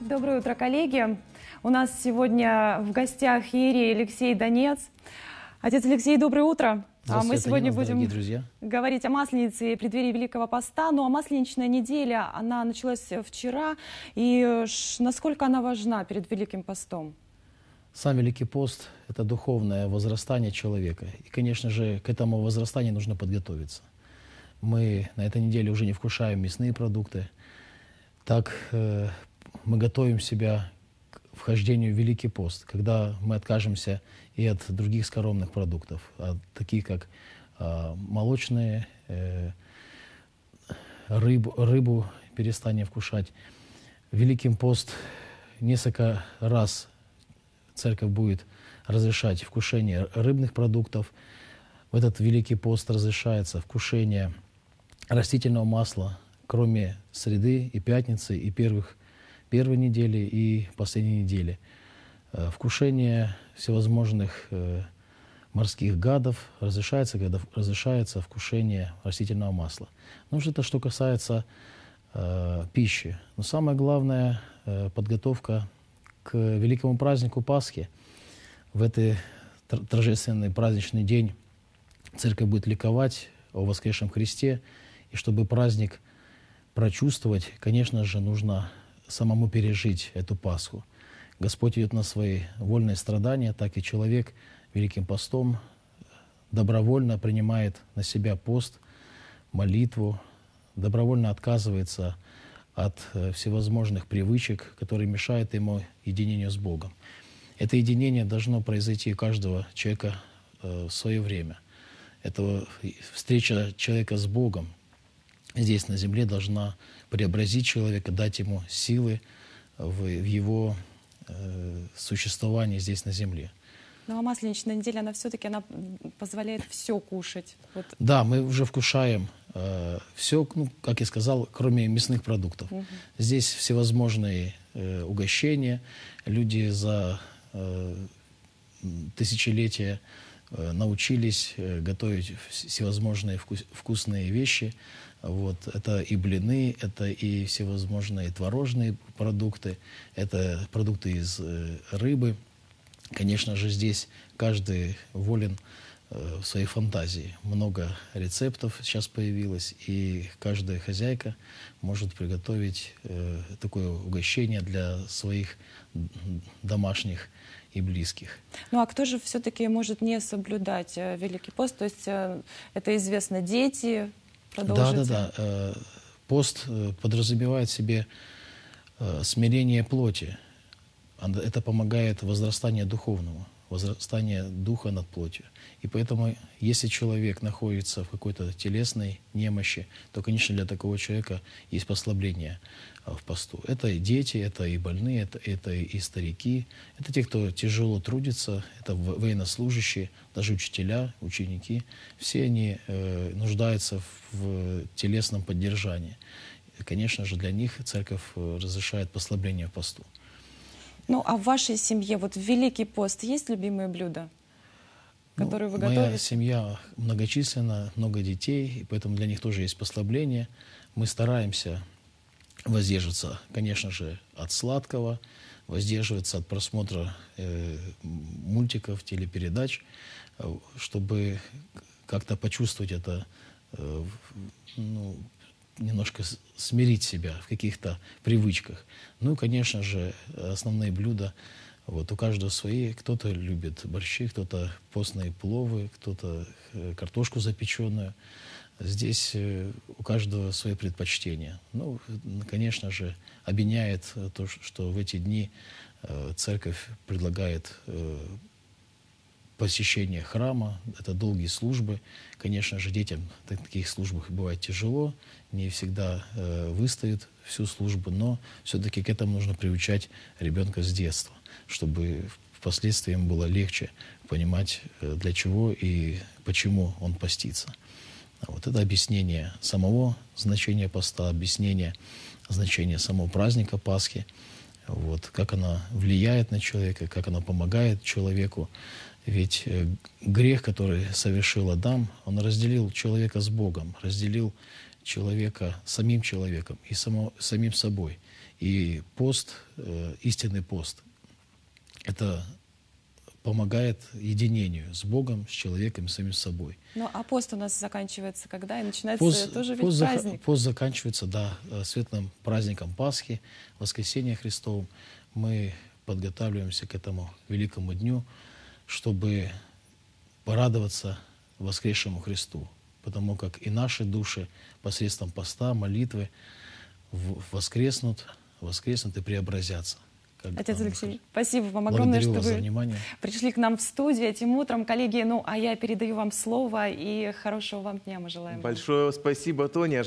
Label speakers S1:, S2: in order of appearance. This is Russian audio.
S1: Доброе утро, коллеги. У нас сегодня в гостях Ирий Алексей Донец. Отец Алексей, доброе утро. А мы сегодня нас, будем друзья. говорить о масленице и преддверии Великого Поста. Ну а масленичная неделя, она началась вчера. И насколько она важна перед Великим Постом?
S2: Сам Великий Пост – это духовное возрастание человека. И, конечно же, к этому возрастанию нужно подготовиться. Мы на этой неделе уже не вкушаем мясные продукты. Так э, мы готовим себя к вхождению в Великий пост, когда мы откажемся и от других скоромных продуктов, от а таких как э, молочные, э, рыб, рыбу перестанем вкушать. Великим пост несколько раз церковь будет разрешать вкушение рыбных продуктов. В этот Великий пост разрешается вкушение растительного масла, кроме среды и пятницы и первых первой недели и последней недели. Э, вкушение всевозможных э, морских гадов разрешается, когда разрешается вкушение растительного масла. Ну, что это что касается э, пищи. Но самое главное э, подготовка к великому празднику Пасхи. В этот торжественный праздничный день церковь будет ликовать о воскресшем Христе. И чтобы праздник прочувствовать, конечно же, нужно самому пережить эту Пасху. Господь идет на свои вольные страдания, так и человек Великим постом добровольно принимает на себя пост, молитву, добровольно отказывается от э, всевозможных привычек, которые мешают ему единению с Богом. Это единение должно произойти у каждого человека э, в свое время. Это встреча человека с Богом, здесь на земле должна преобразить человека, дать ему силы в, в его э, существовании здесь на земле.
S1: Ну а масленичная неделя, она все-таки она позволяет все кушать. Вот.
S2: Да, мы уже вкушаем э, все, ну, как я сказал, кроме мясных продуктов. Угу. Здесь всевозможные э, угощения. Люди за э, тысячелетия Э, научились э, готовить всевозможные вкус, вкусные вещи. Вот. Это и блины, это и всевозможные творожные продукты, это продукты из э, рыбы. Конечно же, здесь каждый волен в своей фантазии. Много рецептов сейчас появилось, и каждая хозяйка может приготовить такое угощение для своих домашних и близких.
S1: Ну а кто же все-таки может не соблюдать э, Великий пост? То есть э, это известно дети, продолжите? Да, да, да.
S2: Э, пост подразумевает себе смирение плоти. Это помогает возрастанию духовному возрастание духа над плотью. И поэтому, если человек находится в какой-то телесной немощи, то, конечно, для такого человека есть послабление а, в посту. Это и дети, это и больные, это, это и старики, это те, кто тяжело трудится, это военнослужащие, даже учителя, ученики. Все они э, нуждаются в телесном поддержании. И, конечно же, для них церковь э, разрешает послабление в посту.
S1: Ну, а в вашей семье, вот в Великий пост, есть любимые блюда, ну, которые ну, вы готовите? Моя
S2: семья многочисленна, много детей, и поэтому для них тоже есть послабление. Мы стараемся воздерживаться, конечно же, от сладкого, воздерживаться от просмотра э, мультиков, телепередач, э, чтобы как-то почувствовать это э, ну, немножко смирить себя в каких-то привычках. Ну и, конечно же, основные блюда. Вот, у каждого свои. Кто-то любит борщи, кто-то постные пловы, кто-то э, картошку запеченную. Здесь э, у каждого свои предпочтения. Ну, конечно же, объединяет то, что в эти дни э, церковь предлагает посещение храма, это долгие службы. Конечно же, детям в таких службах бывает тяжело, не всегда э, выстоит всю службу, но все-таки к этому нужно приучать ребенка с детства, чтобы впоследствии им было легче понимать, э, для чего и почему он постится. Вот это объяснение самого значения поста, объяснение значения самого праздника Пасхи – вот, как она влияет на человека, как она помогает человеку. Ведь э, грех, который совершил Адам, он разделил человека с Богом, разделил человека самим человеком и само, самим собой. И пост, э, истинный пост, это помогает единению с Богом, с человеком, с самим собой.
S1: Но а пост у нас заканчивается когда? И начинается пост, тоже ведь пост, праздник.
S2: Пост заканчивается, да, э, светлым праздником Пасхи, воскресения Христовым. Мы подготавливаемся к этому великому дню, чтобы порадоваться воскресшему Христу, потому как и наши души посредством поста, молитвы воскреснут, воскреснут и преобразятся. Отец
S1: Алексей, спасибо вам огромное, что вы внимание. пришли к нам в студию этим утром. Коллеги, ну а я передаю вам слово и хорошего вам дня мы желаем.
S2: Большое спасибо, Тоня.